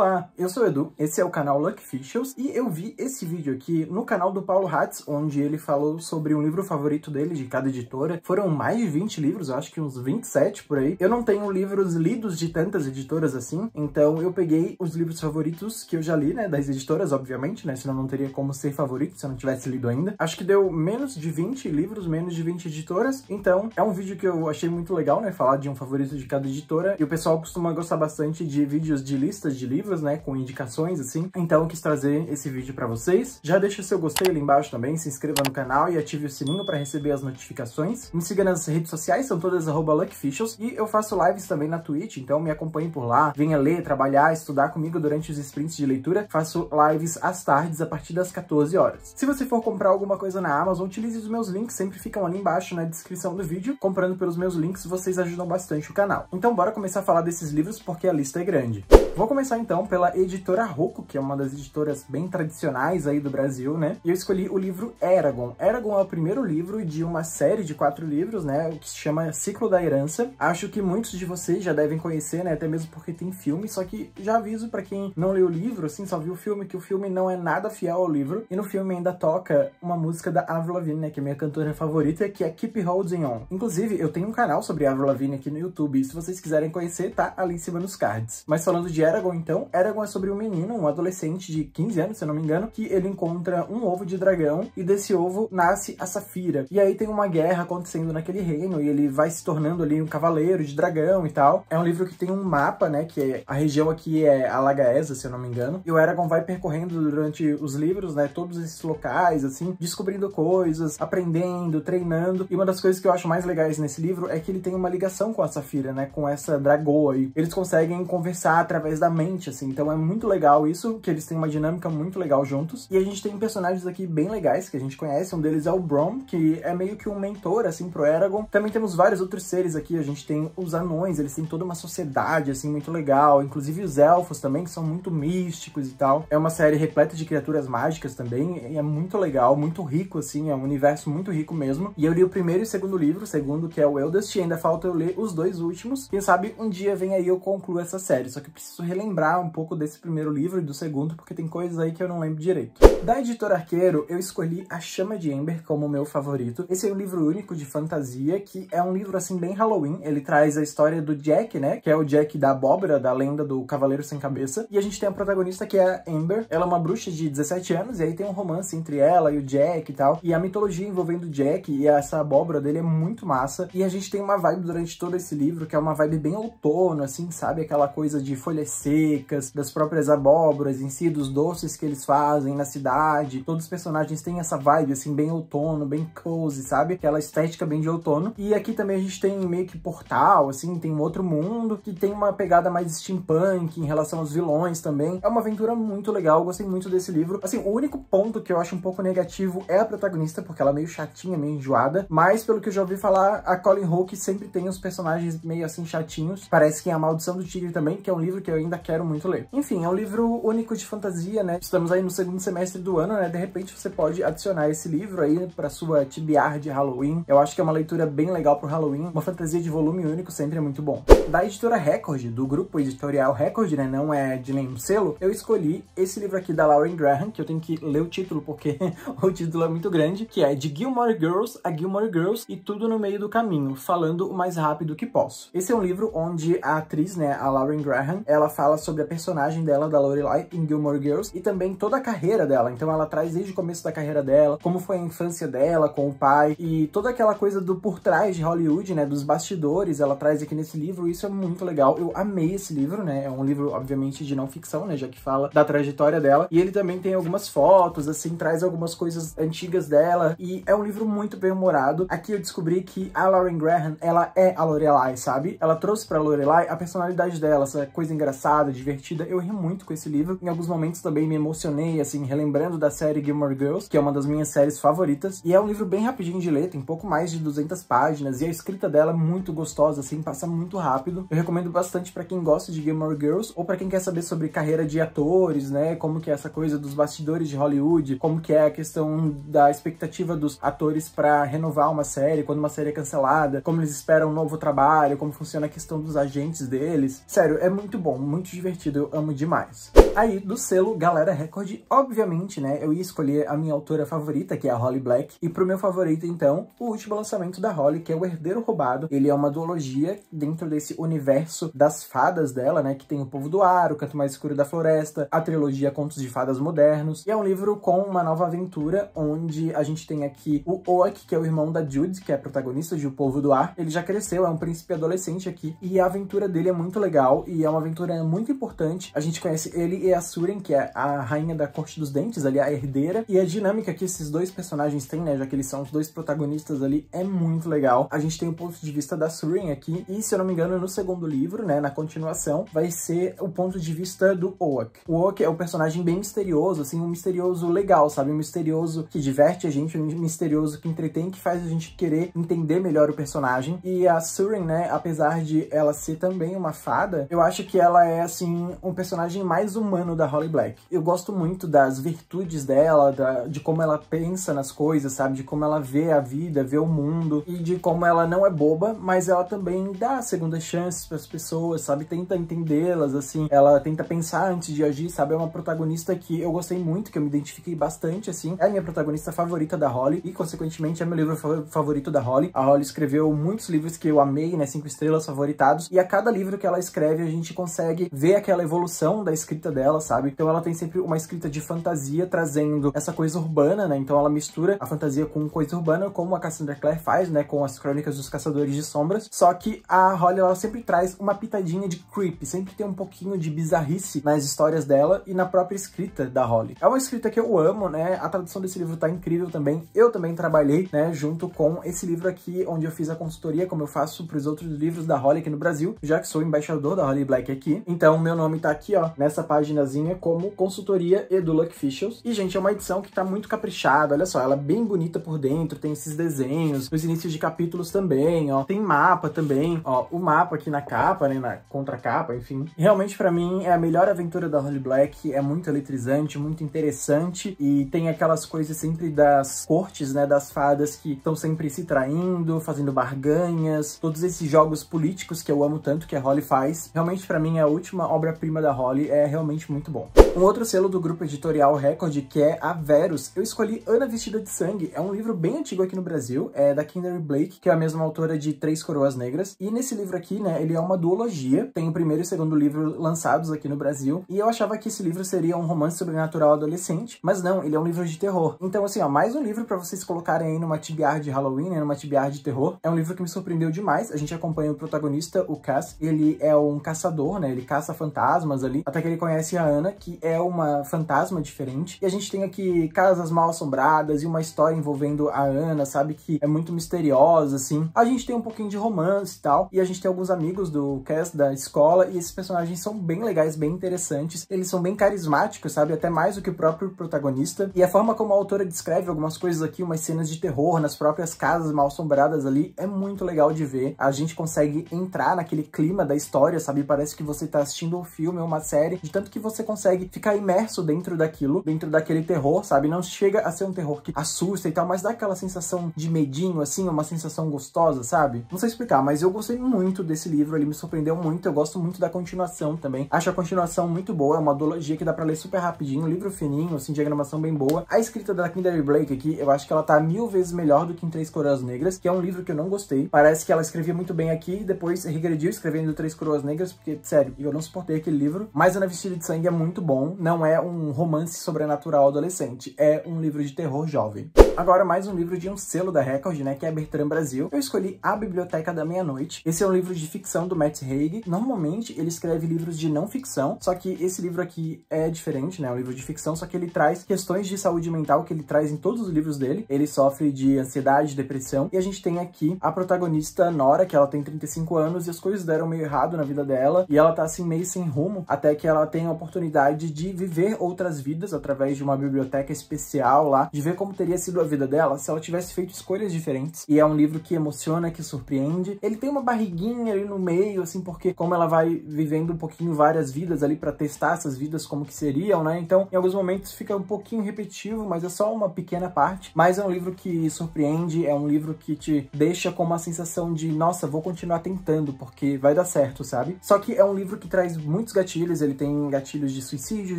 Olá, eu sou o Edu, esse é o canal Luck Fischels, e eu vi esse vídeo aqui no canal do Paulo Hatz, onde ele falou sobre um livro favorito dele, de cada editora. Foram mais de 20 livros, acho que uns 27 por aí. Eu não tenho livros lidos de tantas editoras assim, então eu peguei os livros favoritos que eu já li, né, das editoras, obviamente, né, senão não teria como ser favorito se eu não tivesse lido ainda. Acho que deu menos de 20 livros, menos de 20 editoras, então é um vídeo que eu achei muito legal, né, falar de um favorito de cada editora, e o pessoal costuma gostar bastante de vídeos de listas de livros, livros, né, com indicações, assim. Então eu quis trazer esse vídeo para vocês. Já deixa o seu gostei ali embaixo também, se inscreva no canal e ative o sininho para receber as notificações. Me siga nas redes sociais, são todas LuckFishers. E eu faço lives também na Twitch, então me acompanhe por lá. Venha ler, trabalhar, estudar comigo durante os sprints de leitura. Faço lives às tardes, a partir das 14 horas. Se você for comprar alguma coisa na Amazon, utilize os meus links, sempre ficam ali embaixo na descrição do vídeo. Comprando pelos meus links, vocês ajudam bastante o canal. Então bora começar a falar desses livros porque a lista é grande. Vou começar então então pela editora Rocco, que é uma das editoras bem tradicionais aí do Brasil, né? E eu escolhi o livro Eragon. Eragon é o primeiro livro de uma série de quatro livros, né? O que se chama Ciclo da Herança. Acho que muitos de vocês já devem conhecer, né? Até mesmo porque tem filme, só que já aviso para quem não leu o livro, assim, só viu o filme, que o filme não é nada fiel ao livro. E no filme ainda toca uma música da Avril Lavigne, né? Que é minha cantora favorita, que é Keep Holding On. Inclusive, eu tenho um canal sobre Avril Lavigne aqui no YouTube, se vocês quiserem conhecer, tá ali em cima nos cards. Mas falando de Eragon, então, então, Eragon é sobre um menino, um adolescente de 15 anos, se eu não me engano, que ele encontra um ovo de dragão e desse ovo nasce a Safira. E aí tem uma guerra acontecendo naquele reino e ele vai se tornando ali um cavaleiro de dragão e tal. É um livro que tem um mapa, né, que é, a região aqui é Alagaesa, se eu não me engano. E o Eragon vai percorrendo durante os livros, né, todos esses locais, assim, descobrindo coisas, aprendendo, treinando. E uma das coisas que eu acho mais legais nesse livro é que ele tem uma ligação com a Safira, né, com essa dragoa aí. Eles conseguem conversar através da mente, assim. Então é muito legal isso, que eles têm uma dinâmica muito legal juntos. E a gente tem personagens aqui bem legais que a gente conhece. Um deles é o Brom, que é meio que um mentor, assim, pro Eragon. Também temos vários outros seres aqui. A gente tem os anões, eles têm toda uma sociedade, assim, muito legal. Inclusive os elfos também, que são muito místicos e tal. É uma série repleta de criaturas mágicas também. E é muito legal, muito rico, assim. É um universo muito rico mesmo. E eu li o primeiro e o segundo livro, o segundo que é o Eldest. E ainda falta eu ler os dois últimos. Quem sabe um dia vem aí eu concluo essa série. Só que preciso relembrar um pouco desse primeiro livro e do segundo, porque tem coisas aí que eu não lembro direito. Da editora Arqueiro, eu escolhi A Chama de Ember como meu favorito. Esse é um livro único de fantasia, que é um livro, assim, bem Halloween. Ele traz a história do Jack, né? Que é o Jack da abóbora, da lenda do Cavaleiro Sem Cabeça. E a gente tem a protagonista, que é a Ember. Ela é uma bruxa de 17 anos, e aí tem um romance entre ela e o Jack e tal. E a mitologia envolvendo o Jack e essa abóbora dele é muito massa. E a gente tem uma vibe durante todo esse livro, que é uma vibe bem outono, assim, sabe? Aquela coisa de folhas secas das próprias abóboras em si, dos doces que eles fazem na cidade. Todos os personagens têm essa vibe, assim, bem outono, bem cozy, sabe? Aquela estética bem de outono. E aqui também a gente tem meio que portal, assim, tem um outro mundo que tem uma pegada mais steampunk em relação aos vilões também. É uma aventura muito legal, gostei muito desse livro. Assim, o único ponto que eu acho um pouco negativo é a protagonista, porque ela é meio chatinha, meio enjoada, mas pelo que eu já ouvi falar, a Colin Hawke sempre tem os personagens meio assim chatinhos. Parece que é a Maldição do Tigre também, que é um livro que eu ainda quero muito muito ler. Enfim, é um livro único de fantasia, né? Estamos aí no segundo semestre do ano, né? De repente você pode adicionar esse livro aí para sua TBR de Halloween. Eu acho que é uma leitura bem legal pro Halloween. Uma fantasia de volume único sempre é muito bom. Da editora Record, do grupo editorial Record, né? Não é de nenhum selo. Eu escolhi esse livro aqui da Lauren Graham, que eu tenho que ler o título porque o título é muito grande, que é de Gilmore Girls a Gilmore Girls e tudo no meio do caminho, falando o mais rápido que posso. Esse é um livro onde a atriz, né, a Lauren Graham, ela fala sobre a personagem dela, da Lorelai, em Gilmore Girls, e também toda a carreira dela. Então ela traz desde o começo da carreira dela, como foi a infância dela com o pai, e toda aquela coisa do por trás de Hollywood, né, dos bastidores, ela traz aqui nesse livro, isso é muito legal. Eu amei esse livro, né, é um livro, obviamente, de não ficção, né, já que fala da trajetória dela, e ele também tem algumas fotos, assim, traz algumas coisas antigas dela, e é um livro muito bem-humorado. Aqui eu descobri que a Lauren Graham, ela é a Lorelai, sabe? Ela trouxe pra Lorelai a personalidade dela, essa coisa engraçada, divertida, divertida. Eu ri muito com esse livro. Em alguns momentos também me emocionei, assim, relembrando da série Gilmore Girls, que é uma das minhas séries favoritas. E é um livro bem rapidinho de ler, tem pouco mais de 200 páginas, e a escrita dela é muito gostosa, assim, passa muito rápido. Eu recomendo bastante para quem gosta de Gilmore Girls, ou para quem quer saber sobre carreira de atores, né, como que é essa coisa dos bastidores de Hollywood, como que é a questão da expectativa dos atores para renovar uma série, quando uma série é cancelada, como eles esperam um novo trabalho, como funciona a questão dos agentes deles. Sério, é muito bom, muito divertido eu amo demais aí do selo Galera Record, obviamente, né, eu ia escolher a minha autora favorita, que é a Holly Black, e pro meu favorito, então, o último lançamento da Holly, que é O Herdeiro Roubado. Ele é uma duologia dentro desse universo das fadas dela, né, que tem o Povo do Ar, o Canto Mais Escuro da Floresta, a trilogia Contos de Fadas Modernos, e é um livro com uma nova aventura, onde a gente tem aqui o Oak, que é o irmão da Jude, que é protagonista de O Povo do Ar. Ele já cresceu, é um príncipe adolescente aqui, e a aventura dele é muito legal, e é uma aventura muito importante. A gente conhece ele a Surin que é a rainha da Corte dos Dentes, ali, a herdeira. E a dinâmica que esses dois personagens têm, né, já que eles são os dois protagonistas ali, é muito legal. A gente tem o ponto de vista da Surin aqui, e se eu não me engano, no segundo livro, né, na continuação, vai ser o ponto de vista do Oak. O Oak é um personagem bem misterioso, assim, um misterioso legal, sabe? Um misterioso que diverte a gente, um misterioso que entretém, que faz a gente querer entender melhor o personagem. E a Surin né, apesar de ela ser também uma fada, eu acho que ela é, assim, um personagem mais humano humano da Holly Black. Eu gosto muito das virtudes dela, da, de como ela pensa nas coisas, sabe? De como ela vê a vida, vê o mundo e de como ela não é boba, mas ela também dá segundas chances para as pessoas, sabe? Tenta entendê-las, assim. Ela tenta pensar antes de agir, sabe? É uma protagonista que eu gostei muito, que eu me identifiquei bastante, assim. É a minha protagonista favorita da Holly e, consequentemente, é meu livro favorito da Holly. A Holly escreveu muitos livros que eu amei, né? Cinco estrelas favoritados. E a cada livro que ela escreve, a gente consegue ver aquela evolução da escrita dela dela, sabe? Então ela tem sempre uma escrita de fantasia trazendo essa coisa urbana, né? Então ela mistura a fantasia com coisa urbana, como a Cassandra Clare faz, né? Com as crônicas dos Caçadores de Sombras. Só que a Holly, ela sempre traz uma pitadinha de creep, sempre tem um pouquinho de bizarrice nas histórias dela e na própria escrita da Holly. É uma escrita que eu amo, né? A tradução desse livro tá incrível também. Eu também trabalhei, né? Junto com esse livro aqui, onde eu fiz a consultoria, como eu faço para os outros livros da Holly aqui no Brasil, já que sou embaixador da Holly Black aqui. Então, meu nome tá aqui, ó, nessa página paginazinha como consultoria Edu Luckficials. E, gente, é uma edição que tá muito caprichada, olha só, ela é bem bonita por dentro, tem esses desenhos, nos inícios de capítulos também, ó. Tem mapa também, ó, o mapa aqui na capa, né, na contracapa, enfim. Realmente, para mim, é a melhor aventura da Holly Black, é muito eletrizante, muito interessante e tem aquelas coisas sempre das cortes, né, das fadas que estão sempre se traindo, fazendo barganhas, todos esses jogos políticos que eu amo tanto que a Holly faz. Realmente, para mim, a última obra-prima da Holly é realmente realmente muito bom. Um outro selo do grupo editorial Record, que é a Verus, eu escolhi Ana Vestida de Sangue, é um livro bem antigo aqui no Brasil, é da Kinder Blake, que é a mesma autora de Três Coroas Negras, e nesse livro aqui, né, ele é uma duologia, tem o primeiro e o segundo livro lançados aqui no Brasil, e eu achava que esse livro seria um romance sobrenatural adolescente, mas não, ele é um livro de terror. Então, assim, ó, mais um livro para vocês colocarem aí numa TBR de Halloween, né, numa TBR de terror. É um livro que me surpreendeu demais, a gente acompanha o protagonista, o Cass, ele é um caçador, né, ele caça fantasmas ali, até que ele conhece conhece a Ana, que é uma fantasma diferente. E a gente tem aqui casas mal assombradas e uma história envolvendo a Ana, sabe? Que é muito misteriosa, assim. A gente tem um pouquinho de romance e tal. E a gente tem alguns amigos do cast da escola. E esses personagens são bem legais, bem interessantes. Eles são bem carismáticos, sabe? Até mais do que o próprio protagonista. E a forma como a autora descreve algumas coisas aqui, umas cenas de terror nas próprias casas mal assombradas ali, é muito legal de ver. A gente consegue entrar naquele clima da história, sabe? Parece que você tá assistindo um filme ou uma série, de tanto que que você consegue ficar imerso dentro daquilo, dentro daquele terror, sabe? Não chega a ser um terror que assusta e tal, mas dá aquela sensação de medinho, assim, uma sensação gostosa, sabe? Não sei explicar, mas eu gostei muito desse livro, ele me surpreendeu muito, eu gosto muito da continuação também. Acho a continuação muito boa, é uma duologia que dá pra ler super rapidinho, livro fininho, assim, diagramação bem boa. A escrita da Kinder Blake aqui, eu acho que ela tá mil vezes melhor do que em Três Coroas Negras, que é um livro que eu não gostei. Parece que ela escrevia muito bem aqui e depois regrediu escrevendo Três Coroas Negras, porque, sério, eu não suportei aquele livro. Mas a Vestida de sangue é muito bom, não é um romance sobrenatural adolescente, é um livro de terror jovem. Agora mais um livro de um selo da Record, né, que é Bertrand Brasil. Eu escolhi A Biblioteca da Meia-Noite. Esse é um livro de ficção do Matt Haig. Normalmente ele escreve livros de não ficção, só que esse livro aqui é diferente, né, é um livro de ficção, só que ele traz questões de saúde mental que ele traz em todos os livros dele. Ele sofre de ansiedade, depressão, e a gente tem aqui a protagonista Nora, que ela tem 35 anos e as coisas deram meio errado na vida dela, e ela tá assim meio sem rumo, até que ela tem a oportunidade de viver outras vidas através de uma biblioteca especial lá, de ver como teria sido a vida dela se ela tivesse feito escolhas diferentes. E é um livro que emociona, que surpreende. Ele tem uma barriguinha ali no meio, assim, porque como ela vai vivendo um pouquinho várias vidas ali para testar essas vidas como que seriam, né? Então, em alguns momentos fica um pouquinho repetitivo, mas é só uma pequena parte. Mas é um livro que surpreende, é um livro que te deixa com uma sensação de, nossa, vou continuar tentando, porque vai dar certo, sabe? Só que é um livro que traz muitos gatilhos, ele tem gatilhos gatilhos de suicídio,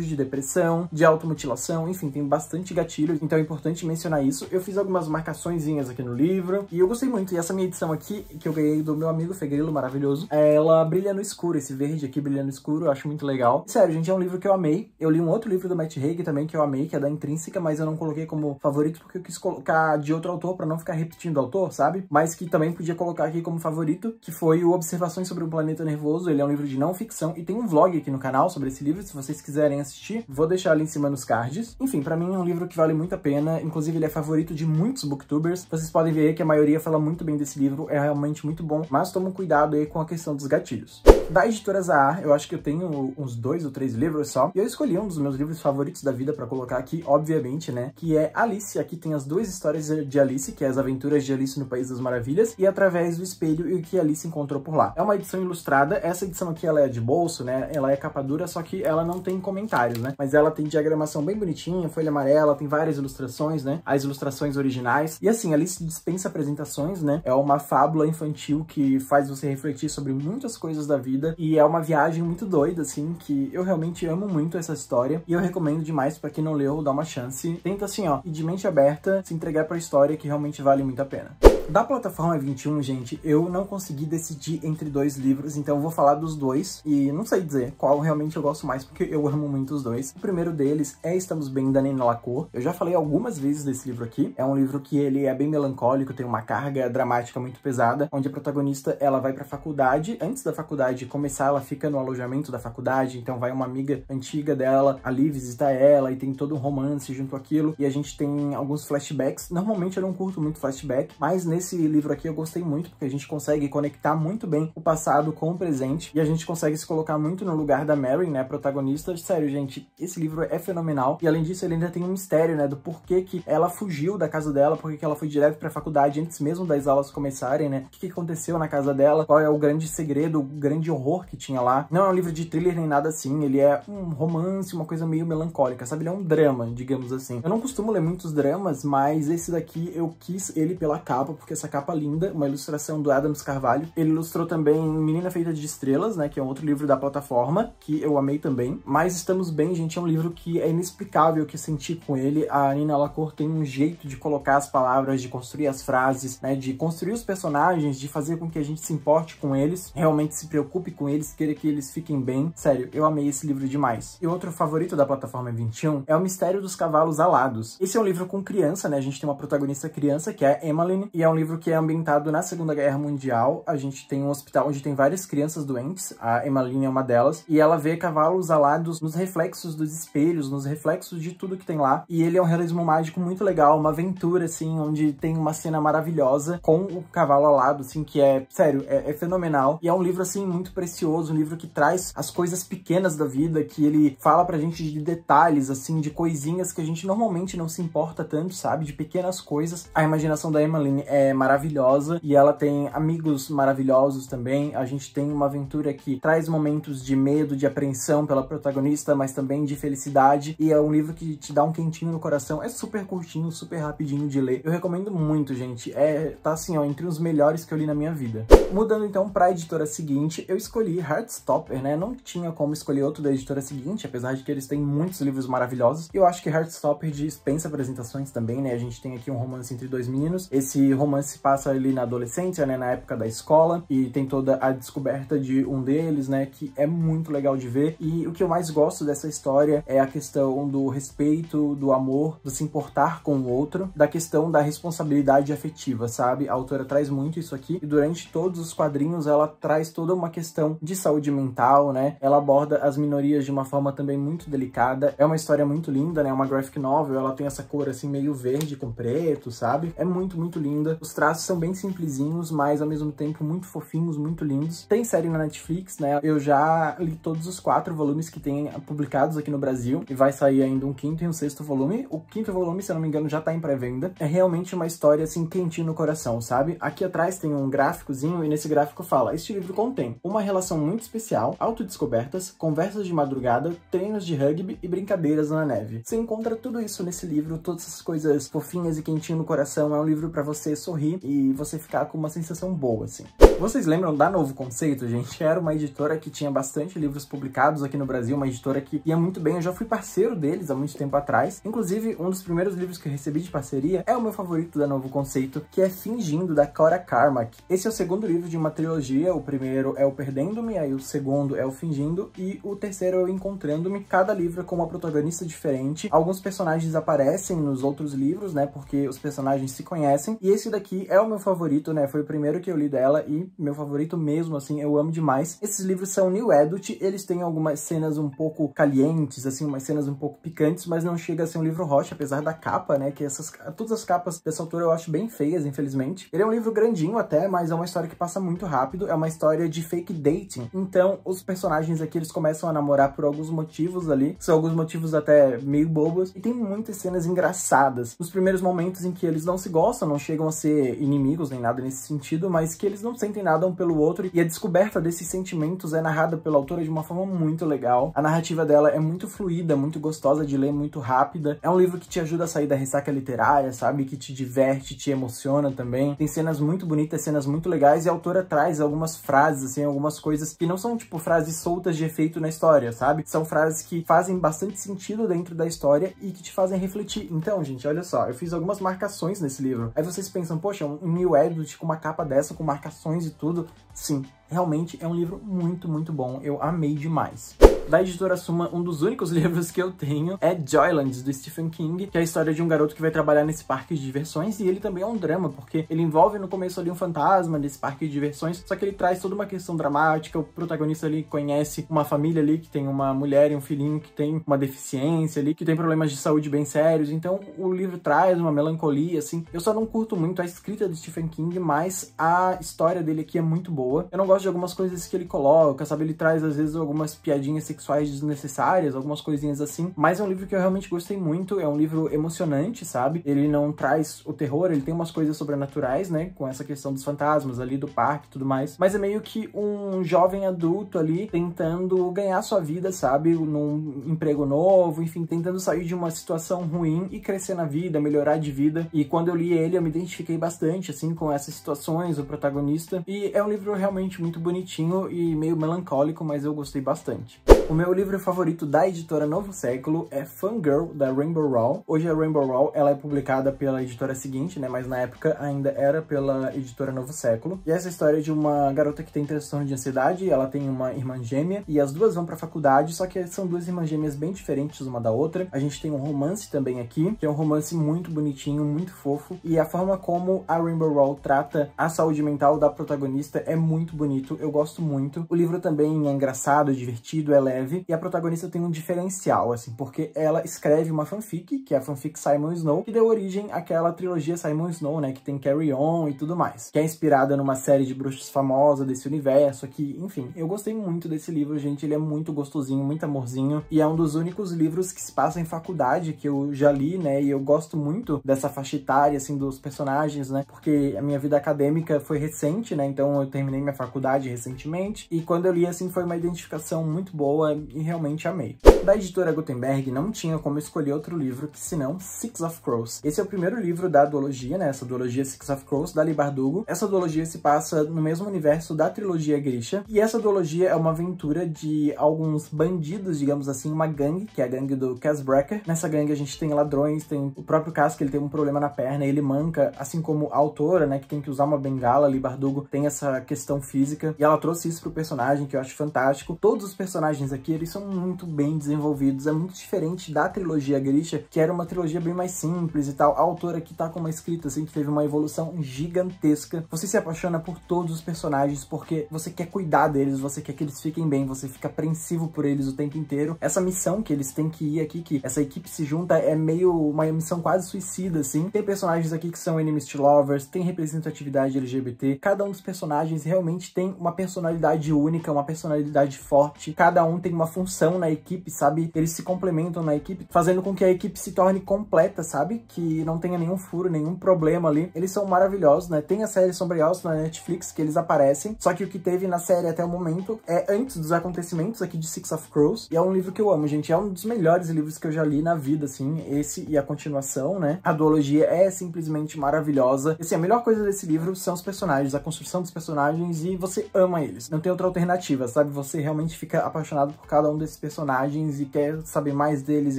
de depressão, de automutilação, enfim, tem bastante gatilhos. então é importante mencionar isso. Eu fiz algumas marcaçõezinhas aqui no livro, e eu gostei muito, e essa minha edição aqui, que eu ganhei do meu amigo Fegrilo, maravilhoso, ela brilha no escuro, esse verde aqui brilha no escuro, eu acho muito legal. Sério, gente, é um livro que eu amei, eu li um outro livro do Matt Haig também, que eu amei, que é da Intrínseca, mas eu não coloquei como favorito, porque eu quis colocar de outro autor, para não ficar repetindo o autor, sabe? Mas que também podia colocar aqui como favorito, que foi o Observações sobre o Planeta Nervoso, ele é um livro de não ficção, e tem um vlog aqui no canal sobre esse livro, livro, se vocês quiserem assistir, vou deixar ali em cima nos cards. Enfim, para mim é um livro que vale muito a pena, inclusive ele é favorito de muitos booktubers. Vocês podem ver aí que a maioria fala muito bem desse livro, é realmente muito bom, mas toma cuidado aí com a questão dos gatilhos. Da editora Zahar, eu acho que eu tenho uns dois ou três livros só, e eu escolhi um dos meus livros favoritos da vida para colocar aqui, obviamente, né, que é Alice. Aqui tem as duas histórias de Alice, que é As Aventuras de Alice no País das Maravilhas e Através do Espelho e o que Alice encontrou por lá. É uma edição ilustrada, essa edição aqui ela é de bolso, né, ela é capa dura, só que ela não tem comentários, né? Mas ela tem diagramação bem bonitinha, folha amarela, tem várias ilustrações, né? As ilustrações originais. E assim, ali se dispensa apresentações, né? É uma fábula infantil que faz você refletir sobre muitas coisas da vida e é uma viagem muito doida, assim, que eu realmente amo muito essa história e eu recomendo demais para quem não leu, dá uma chance. Tenta assim, ó, e de mente aberta, se entregar para a história que realmente vale muito a pena. Da plataforma 21, gente, eu não consegui decidir entre dois livros, então eu vou falar dos dois e não sei dizer qual realmente eu gosto mais mais porque eu amo muito os dois. O primeiro deles é Estamos Bem, da Nina Lacour. Eu já falei algumas vezes desse livro aqui. É um livro que ele é bem melancólico, tem uma carga dramática muito pesada, onde a protagonista, ela vai pra faculdade. Antes da faculdade começar, ela fica no alojamento da faculdade, então vai uma amiga antiga dela ali visitar ela e tem todo um romance junto àquilo. E a gente tem alguns flashbacks. Normalmente eu não curto muito flashback, mas nesse livro aqui eu gostei muito, porque a gente consegue conectar muito bem o passado com o presente e a gente consegue se colocar muito no lugar da Mary, né, protagonista. Sério, gente, esse livro é fenomenal. E além disso, ele ainda tem um mistério, né, do porquê que ela fugiu da casa dela, porquê que ela foi direto pra faculdade antes mesmo das aulas começarem, né? O que, que aconteceu na casa dela? Qual é o grande segredo, o grande horror que tinha lá? Não é um livro de thriller nem nada assim, ele é um romance, uma coisa meio melancólica, sabe? Ele é um drama, digamos assim. Eu não costumo ler muitos dramas, mas esse daqui eu quis ele pela capa, porque essa capa linda, uma ilustração do Adams Carvalho. Ele ilustrou também Menina Feita de Estrelas, né, que é um outro livro da plataforma, que eu amei também também. Mas Estamos Bem, gente, é um livro que é inexplicável o que senti com ele. A Nina Lacour tem um jeito de colocar as palavras, de construir as frases, né, de construir os personagens, de fazer com que a gente se importe com eles, realmente se preocupe com eles, queira que eles fiquem bem. Sério, eu amei esse livro demais. E outro favorito da plataforma 21 é, é O Mistério dos Cavalos Alados. Esse é um livro com criança, né? A gente tem uma protagonista criança, que é Emmeline, e é um livro que é ambientado na Segunda Guerra Mundial. A gente tem um hospital onde tem várias crianças doentes, a Emmeline é uma delas, e ela vê cavalos os alados nos reflexos dos espelhos, nos reflexos de tudo que tem lá. E ele é um realismo mágico muito legal, uma aventura, assim, onde tem uma cena maravilhosa com o cavalo alado, assim, que é, sério, é, é fenomenal. E é um livro, assim, muito precioso, um livro que traz as coisas pequenas da vida, que ele fala pra gente de detalhes, assim, de coisinhas que a gente normalmente não se importa tanto, sabe? De pequenas coisas. A imaginação da Emmeline é maravilhosa e ela tem amigos maravilhosos também. A gente tem uma aventura que traz momentos de medo, de apreensão pela protagonista, mas também de felicidade. E é um livro que te dá um quentinho no coração. É super curtinho, super rapidinho de ler. Eu recomendo muito, gente. É, tá assim, ó, entre os melhores que eu li na minha vida. Mudando então pra editora seguinte, eu escolhi Heartstopper, né? Não tinha como escolher outro da editora seguinte, apesar de que eles têm muitos livros maravilhosos. Eu acho que Heartstopper dispensa apresentações também, né? A gente tem aqui um romance entre dois meninos. Esse romance passa ali na adolescência, né? Na época da escola. E tem toda a descoberta de um deles, né? Que é muito legal de ver. E e o que eu mais gosto dessa história é a questão do respeito, do amor, do se importar com o outro, da questão da responsabilidade afetiva, sabe? A autora traz muito isso aqui e durante todos os quadrinhos ela traz toda uma questão de saúde mental, né? Ela aborda as minorias de uma forma também muito delicada. É uma história muito linda, né? É uma graphic novel, ela tem essa cor assim meio verde com preto, sabe? É muito, muito linda. Os traços são bem simplesinhos, mas ao mesmo tempo muito fofinhos, muito lindos. Tem série na Netflix, né? Eu já li todos os quatro, volumes que tem publicados aqui no Brasil e vai sair ainda um quinto e um sexto volume. O quinto volume, se eu não me engano, já tá em pré-venda. É realmente uma história, assim, quentinha no coração, sabe? Aqui atrás tem um gráficozinho e nesse gráfico fala este livro contém uma relação muito especial, autodescobertas, conversas de madrugada, treinos de rugby e brincadeiras na neve. Você encontra tudo isso nesse livro, todas essas coisas fofinhas e quentinho no coração. É um livro para você sorrir e você ficar com uma sensação boa, assim. Vocês lembram da Novo Conceito, gente? Era uma editora que tinha bastante livros publicados aqui aqui no Brasil, uma editora que ia muito bem. Eu já fui parceiro deles há muito tempo atrás. Inclusive, um dos primeiros livros que eu recebi de parceria é o meu favorito da Novo Conceito, que é Fingindo, da Cora Carmack. Esse é o segundo livro de uma trilogia. O primeiro é o Perdendo-me, aí o segundo é o Fingindo e o terceiro é o Encontrando-me. Cada livro é com uma protagonista diferente. Alguns personagens aparecem nos outros livros, né? Porque os personagens se conhecem. E esse daqui é o meu favorito, né? Foi o primeiro que eu li dela e meu favorito mesmo, assim, eu amo demais. Esses livros são New Adult, eles têm algumas cenas um pouco calientes, assim, umas cenas um pouco picantes, mas não chega a ser um livro rocha, apesar da capa, né, que essas, todas as capas dessa autora eu acho bem feias, infelizmente. Ele é um livro grandinho até, mas é uma história que passa muito rápido, é uma história de fake dating, então os personagens aqui, eles começam a namorar por alguns motivos ali, são alguns motivos até meio bobos, e tem muitas cenas engraçadas. Os primeiros momentos em que eles não se gostam, não chegam a ser inimigos nem nada nesse sentido, mas que eles não sentem nada um pelo outro, e a descoberta desses sentimentos é narrada pela autora de uma forma muito legal legal. A narrativa dela é muito fluida, muito gostosa de ler, muito rápida. É um livro que te ajuda a sair da ressaca literária, sabe? Que te diverte, te emociona também. Tem cenas muito bonitas, cenas muito legais e a autora traz algumas frases, assim, algumas coisas que não são, tipo, frases soltas de efeito na história, sabe? São frases que fazem bastante sentido dentro da história e que te fazem refletir. Então, gente, olha só, eu fiz algumas marcações nesse livro. Aí vocês pensam, poxa, um New Edit com uma capa dessa, com marcações e tudo. Sim, Realmente é um livro muito, muito bom. Eu amei demais da editora Suma, um dos únicos livros que eu tenho é Joyland, do Stephen King, que é a história de um garoto que vai trabalhar nesse parque de diversões, e ele também é um drama, porque ele envolve no começo ali um fantasma nesse parque de diversões, só que ele traz toda uma questão dramática, o protagonista ali conhece uma família ali que tem uma mulher e um filhinho que tem uma deficiência ali, que tem problemas de saúde bem sérios, então o livro traz uma melancolia, assim. Eu só não curto muito a escrita do Stephen King, mas a história dele aqui é muito boa. Eu não gosto gosto de algumas coisas que ele coloca, sabe? Ele traz, às vezes, algumas piadinhas sexuais desnecessárias, algumas coisinhas assim. Mas é um livro que eu realmente gostei muito. É um livro emocionante, sabe? Ele não traz o terror, ele tem umas coisas sobrenaturais, né? Com essa questão dos fantasmas ali, do parque e tudo mais. Mas é meio que um jovem adulto ali tentando ganhar sua vida, sabe? Num emprego novo, enfim, tentando sair de uma situação ruim e crescer na vida, melhorar de vida. E quando eu li ele, eu me identifiquei bastante, assim, com essas situações, o protagonista. E é um livro realmente muito muito bonitinho e meio melancólico, mas eu gostei bastante. O meu livro favorito da editora Novo Século é Fangirl, da Rainbow Rowell. Hoje a Rainbow Rowell ela é publicada pela editora seguinte, né? Mas na época ainda era pela editora Novo Século. E essa história é de uma garota que tem transtorno de ansiedade, ela tem uma irmã gêmea, e as duas vão pra faculdade, só que são duas irmãs gêmeas bem diferentes uma da outra. A gente tem um romance também aqui, que é um romance muito bonitinho, muito fofo, e a forma como a Rainbow Rowell trata a saúde mental da protagonista é muito bonito, eu gosto muito. O livro também é engraçado, é divertido, ela é leve e a protagonista tem um diferencial, assim, porque ela escreve uma fanfic, que é a fanfic Simon Snow, que deu origem àquela trilogia Simon Snow, né, que tem Carry On e tudo mais, que é inspirada numa série de bruxas famosa desse universo aqui, enfim. Eu gostei muito desse livro, gente, ele é muito gostosinho, muito amorzinho, e é um dos únicos livros que se passa em faculdade que eu já li, né, e eu gosto muito dessa faixa etária, assim, dos personagens, né, porque a minha vida acadêmica foi recente, né, então eu terminei minha faculdade recentemente, e quando eu li, assim, foi uma identificação muito boa boa e realmente amei. Da editora Gutenberg, não tinha como escolher outro livro que senão Six of Crows. Esse é o primeiro livro da duologia, né? Essa duologia Six of Crows, da Libardugo. Essa duologia se passa no mesmo universo da trilogia Grisha. E essa duologia é uma aventura de alguns bandidos, digamos assim, uma gangue, que é a gangue do Cas Nessa gangue a gente tem ladrões, tem o próprio Cas, que ele tem um problema na perna, ele manca, assim como a autora, né? Que tem que usar uma bengala, Libardugo tem essa questão física. E ela trouxe isso pro personagem, que eu acho fantástico. Todos os personagens aqui, eles são muito bem desenvolvidos, é muito diferente da trilogia Grisha, que era uma trilogia bem mais simples e tal. A autora aqui tá com uma escrita, assim, que teve uma evolução gigantesca. Você se apaixona por todos os personagens, porque você quer cuidar deles, você quer que eles fiquem bem, você fica apreensivo por eles o tempo inteiro. Essa missão que eles têm que ir aqui, que essa equipe se junta, é meio uma missão quase suicida, assim. Tem personagens aqui que são enemies to lovers, tem representatividade LGBT, cada um dos personagens realmente tem uma personalidade única, uma personalidade forte, cada um tem uma função na equipe, sabe? Eles se complementam na equipe, fazendo com que a equipe se torne completa, sabe? Que não tenha nenhum furo, nenhum problema ali. Eles são maravilhosos, né? Tem a série Sombrios na Netflix que eles aparecem, só que o que teve na série até o momento é antes dos acontecimentos aqui de Six of Crows, e é um livro que eu amo, gente. É um dos melhores livros que eu já li na vida, assim, esse e a continuação, né? A duologia é simplesmente maravilhosa. Assim, a melhor coisa desse livro são os personagens, a construção dos personagens, e você ama eles. Não tem outra alternativa, sabe? Você realmente fica apaixonado apaixonado por cada um desses personagens e quer saber mais deles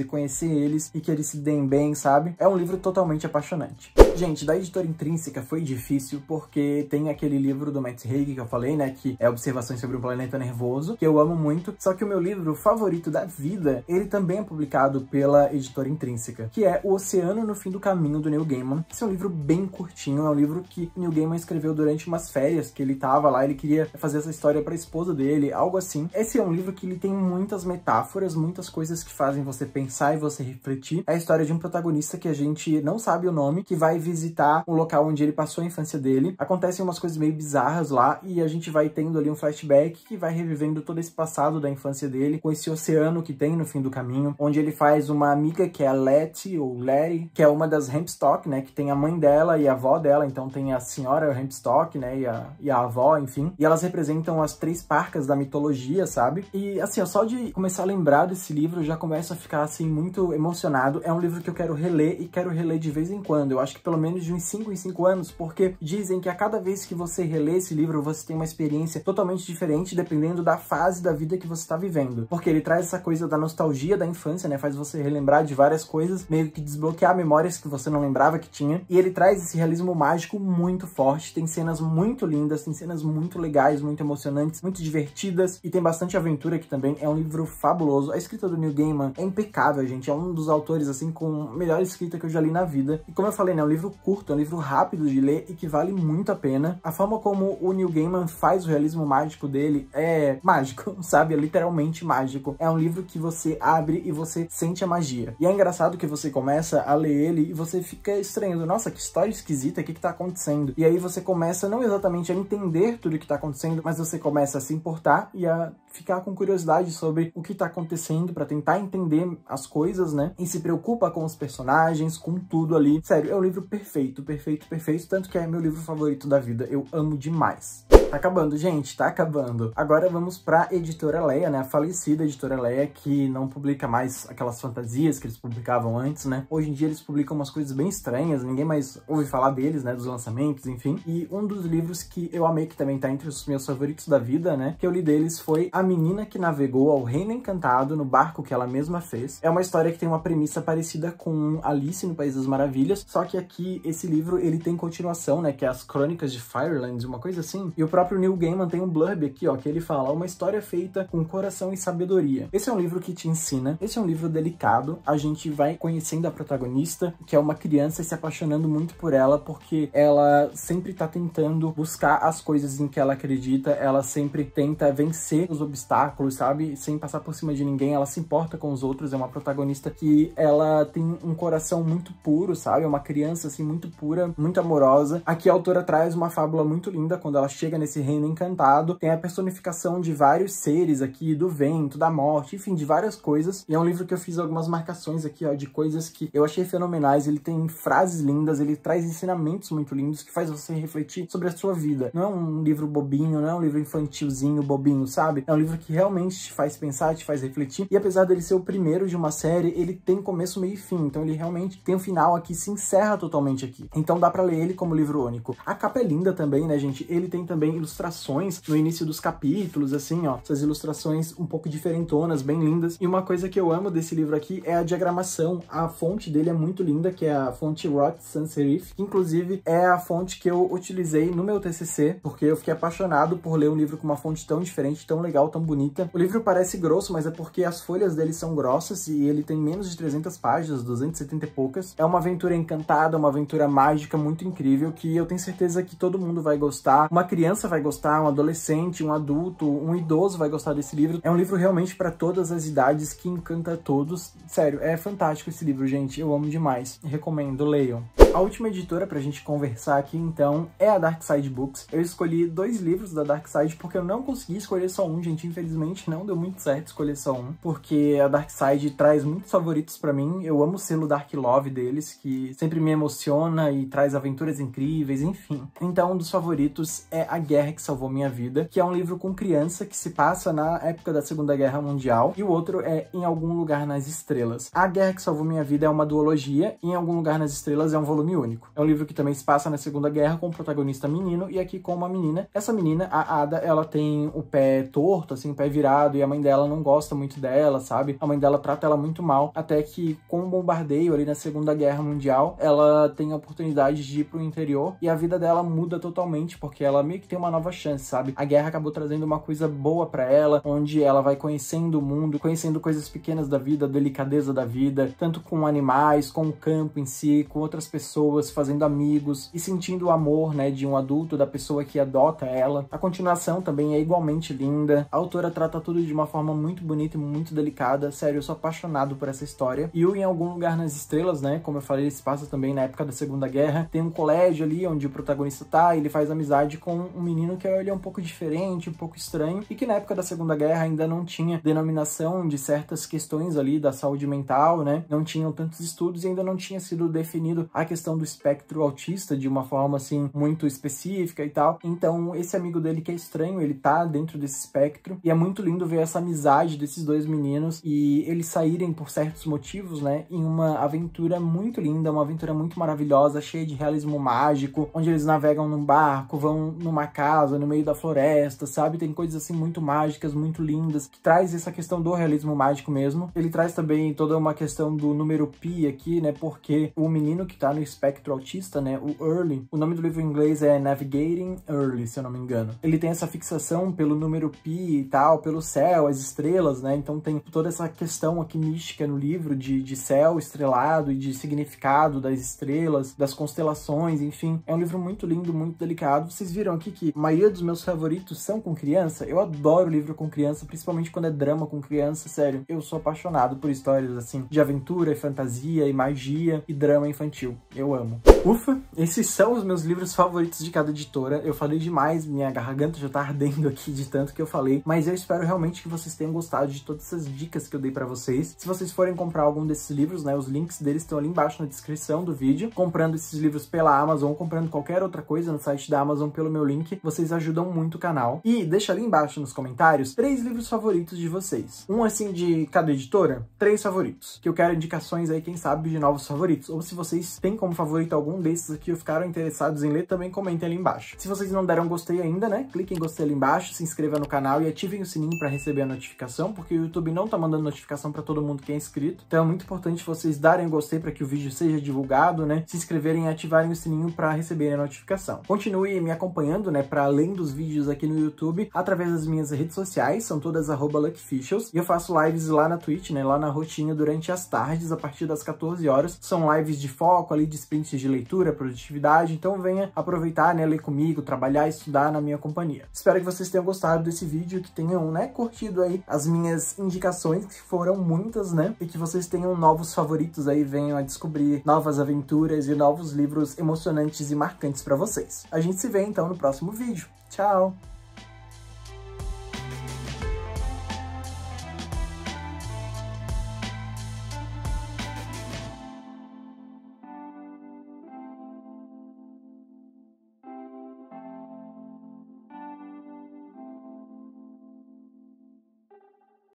e conhecer eles e que eles se deem bem, sabe? É um livro totalmente apaixonante. Gente, da editora intrínseca foi difícil porque tem aquele livro do Matt Haig que eu falei, né, que é Observações sobre o Planeta Nervoso, que eu amo muito, só que o meu livro favorito da vida, ele também é publicado pela editora intrínseca, que é O Oceano no Fim do Caminho, do Neil Gaiman. Esse é um livro bem curtinho, é um livro que Neil Gaiman escreveu durante umas férias que ele tava lá, ele queria fazer essa história pra esposa dele, algo assim. Esse é um livro que ele tem muitas metáforas, muitas coisas que fazem você pensar e você refletir. É a história de um protagonista que a gente não sabe o nome, que vai visitar um local onde ele passou a infância dele. Acontecem umas coisas meio bizarras lá e a gente vai tendo ali um flashback que vai revivendo todo esse passado da infância dele, com esse oceano que tem no fim do caminho, onde ele faz uma amiga que é a Letty ou Larry, que é uma das Hempstock, né, que tem a mãe dela e a avó dela, então tem a senhora Hempstock, né, e a, e a avó, enfim. E elas representam as três parcas da mitologia, sabe? E assim, assim, só de começar a lembrar desse livro, eu já começo a ficar, assim, muito emocionado. É um livro que eu quero reler e quero reler de vez em quando. Eu acho que pelo menos de uns 5 em 5 anos, porque dizem que a cada vez que você relê esse livro, você tem uma experiência totalmente diferente, dependendo da fase da vida que você está vivendo. Porque ele traz essa coisa da nostalgia da infância, né? Faz você relembrar de várias coisas, meio que desbloquear memórias que você não lembrava que tinha. E ele traz esse realismo mágico muito forte. Tem cenas muito lindas, tem cenas muito legais, muito emocionantes, muito divertidas. E tem bastante aventura aqui também também é um livro fabuloso. A escrita do Neil Gaiman é impecável, gente. É um dos autores, assim, com melhor escrita que eu já li na vida. E como eu falei, né, é um livro curto, é um livro rápido de ler e que vale muito a pena. A forma como o Neil Gaiman faz o realismo mágico dele é mágico, sabe? É literalmente mágico. É um livro que você abre e você sente a magia. E é engraçado que você começa a ler ele e você fica estranhando. Nossa, que história esquisita, o que que tá acontecendo? E aí você começa não exatamente a entender tudo o que tá acontecendo, mas você começa a se importar e a ficar com curiosidade sobre o que está acontecendo, para tentar entender as coisas, né? E se preocupa com os personagens, com tudo ali. Sério, é um livro perfeito, perfeito, perfeito, tanto que é meu livro favorito da vida, eu amo demais. Tá acabando, gente, tá acabando. Agora vamos pra editora Leia, né? A falecida editora Leia, que não publica mais aquelas fantasias que eles publicavam antes, né? Hoje em dia eles publicam umas coisas bem estranhas, ninguém mais ouve falar deles, né? Dos lançamentos, enfim. E um dos livros que eu amei, que também tá entre os meus favoritos da vida, né? Que eu li deles foi A Menina que Navegou ao Reino Encantado no Barco que ela mesma fez. É uma história que tem uma premissa parecida com Alice no País das Maravilhas, só que aqui esse livro ele tem continuação, né? Que é as Crônicas de Fireland, uma coisa assim. E o próprio próprio Neil Gaiman tem um blurb aqui, ó, que ele fala uma história feita com coração e sabedoria. Esse é um livro que te ensina, esse é um livro delicado, a gente vai conhecendo a protagonista, que é uma criança e se apaixonando muito por ela, porque ela sempre tá tentando buscar as coisas em que ela acredita, ela sempre tenta vencer os obstáculos, sabe? Sem passar por cima de ninguém, ela se importa com os outros, é uma protagonista que ela tem um coração muito puro, sabe? É uma criança, assim, muito pura, muito amorosa. Aqui a autora traz uma fábula muito linda quando ela chega nesse reino encantado, tem a personificação de vários seres aqui, do vento, da morte, enfim, de várias coisas. E é um livro que eu fiz algumas marcações aqui, ó, de coisas que eu achei fenomenais. Ele tem frases lindas, ele traz ensinamentos muito lindos que faz você refletir sobre a sua vida. Não é um livro bobinho, não é um livro infantilzinho, bobinho, sabe? É um livro que realmente te faz pensar, te faz refletir. E apesar dele ser o primeiro de uma série, ele tem começo, meio e fim. Então ele realmente tem um final aqui, se encerra totalmente aqui. Então dá para ler ele como livro único. A capa é linda também, né, gente? Ele tem também ilustrações no início dos capítulos, assim, ó. Essas ilustrações um pouco diferentonas, bem lindas. E uma coisa que eu amo desse livro aqui é a diagramação. A fonte dele é muito linda, que é a fonte Roth Sans Serif, que inclusive é a fonte que eu utilizei no meu TCC, porque eu fiquei apaixonado por ler um livro com uma fonte tão diferente, tão legal, tão bonita. O livro parece grosso, mas é porque as folhas dele são grossas e ele tem menos de 300 páginas, 270 e poucas. É uma aventura encantada, uma aventura mágica muito incrível que eu tenho certeza que todo mundo vai gostar. Uma criança criança vai gostar, um adolescente, um adulto, um idoso vai gostar desse livro. É um livro realmente para todas as idades que encanta todos. Sério, é fantástico esse livro, gente. Eu amo demais. Recomendo, leiam. A última editora pra gente conversar aqui, então, é a Dark Side Books. Eu escolhi dois livros da Dark Side porque eu não consegui escolher só um, gente. Infelizmente, não deu muito certo escolher só um, porque a Dark Side traz muitos favoritos pra mim. Eu amo o selo Dark Love deles, que sempre me emociona e traz aventuras incríveis, enfim. Então, um dos favoritos é A Guerra que Salvou Minha Vida, que é um livro com criança que se passa na época da Segunda Guerra Mundial, e o outro é Em Algum Lugar nas Estrelas. A Guerra que Salvou Minha Vida é uma duologia, Em Algum Lugar nas Estrelas é um volume volume único. É um livro que também se passa na Segunda Guerra com o protagonista menino e aqui com uma menina. Essa menina, a Ada, ela tem o pé torto, assim, o pé virado, e a mãe dela não gosta muito dela, sabe? A mãe dela trata ela muito mal, até que com o um bombardeio ali na Segunda Guerra Mundial, ela tem a oportunidade de ir pro interior e a vida dela muda totalmente, porque ela meio que tem uma nova chance, sabe? A guerra acabou trazendo uma coisa boa para ela, onde ela vai conhecendo o mundo, conhecendo coisas pequenas da vida, a delicadeza da vida, tanto com animais, com o campo em si, com outras pessoas pessoas, fazendo amigos e sentindo o amor, né, de um adulto, da pessoa que adota ela. A continuação também é igualmente linda. A autora trata tudo de uma forma muito bonita e muito delicada. Sério, eu sou apaixonado por essa história. E o Em Algum Lugar nas Estrelas, né, como eu falei, se passa também na época da Segunda Guerra. Tem um colégio ali onde o protagonista tá, ele faz amizade com um menino que ele é um pouco diferente, um pouco estranho, e que na época da Segunda Guerra ainda não tinha denominação de certas questões ali da saúde mental, né? Não tinham tantos estudos e ainda não tinha sido definido a questão questão do espectro autista de uma forma assim muito específica e tal. Então, esse amigo dele que é estranho, ele tá dentro desse espectro e é muito lindo ver essa amizade desses dois meninos e eles saírem por certos motivos, né, em uma aventura muito linda, uma aventura muito maravilhosa, cheia de realismo mágico, onde eles navegam num barco, vão numa casa, no meio da floresta, sabe? Tem coisas assim muito mágicas, muito lindas, que traz essa questão do realismo mágico mesmo. Ele traz também toda uma questão do número pi aqui, né? Porque o menino que tá no espectro autista, né, o Early. O nome do livro em inglês é Navigating Early, se eu não me engano. Ele tem essa fixação pelo número pi e tal, pelo céu, as estrelas, né? Então tem toda essa questão aqui mística no livro de, de céu estrelado e de significado das estrelas, das constelações, enfim. É um livro muito lindo, muito delicado. Vocês viram aqui que a maioria dos meus favoritos são com criança. Eu adoro livro com criança, principalmente quando é drama com criança, sério. Eu sou apaixonado por histórias assim de aventura e fantasia e magia e drama infantil. Eu eu amo. Ufa, esses são os meus livros favoritos de cada editora. Eu falei demais, minha garganta já tá ardendo aqui de tanto que eu falei, mas eu espero realmente que vocês tenham gostado de todas essas dicas que eu dei pra vocês. Se vocês forem comprar algum desses livros, né, os links deles estão ali embaixo na descrição do vídeo. Comprando esses livros pela Amazon, comprando qualquer outra coisa no site da Amazon pelo meu link, vocês ajudam muito o canal. E deixa ali embaixo nos comentários três livros favoritos de vocês. Um assim de cada editora, três favoritos, que eu quero indicações aí, quem sabe, de novos favoritos. Ou se vocês têm como favorito algum desses aqui ou ficaram interessados em ler, também comentem ali embaixo. Se vocês não deram gostei ainda, né? Cliquem em gostei ali embaixo, se inscreva no canal e ativem o sininho para receber a notificação, porque o YouTube não tá mandando notificação para todo mundo que é inscrito. Então é muito importante vocês darem gostei para que o vídeo seja divulgado, né? Se inscreverem e ativarem o sininho para receberem a notificação. Continue me acompanhando, né, para além dos vídeos aqui no YouTube, através das minhas redes sociais, são todas @luckficials, e eu faço lives lá na Twitch, né, lá na rotina durante as tardes a partir das 14 horas. São lives de foco ali sprints de leitura, produtividade, então venha aproveitar, né, ler comigo, trabalhar, estudar na minha companhia. Espero que vocês tenham gostado desse vídeo, que tenham, né, curtido aí as minhas indicações, que foram muitas, né, e que vocês tenham novos favoritos aí, venham a descobrir novas aventuras e novos livros emocionantes e marcantes para vocês. A gente se vê então no próximo vídeo. Tchau!